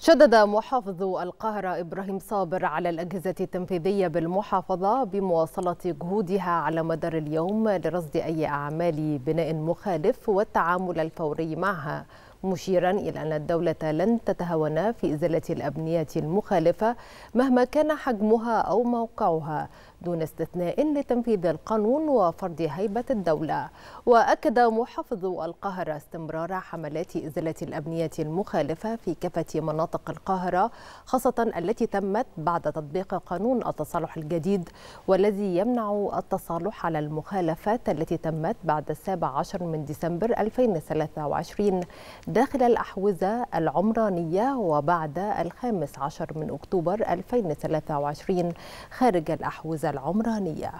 شدد محافظ القاهرة إبراهيم صابر على الأجهزة التنفيذية بالمحافظة بمواصلة جهودها على مدار اليوم لرصد أي أعمال بناء مخالف والتعامل الفوري معها مشيرا إلى أن الدولة لن تتهاون في إزالة الأبنية المخالفة مهما كان حجمها أو موقعها دون استثناء لتنفيذ القانون وفرض هيبة الدولة وأكد محافظ القاهرة استمرار حملات إزالة الأبنية المخالفة في كافة مناطق القاهرة خاصة التي تمت بعد تطبيق قانون التصالح الجديد والذي يمنع التصالح على المخالفات التي تمت بعد السابع عشر من ديسمبر 2023 داخل الأحوزة العمرانية وبعد الخامس عشر من أكتوبر 2023 خارج الأحوزة العمرانية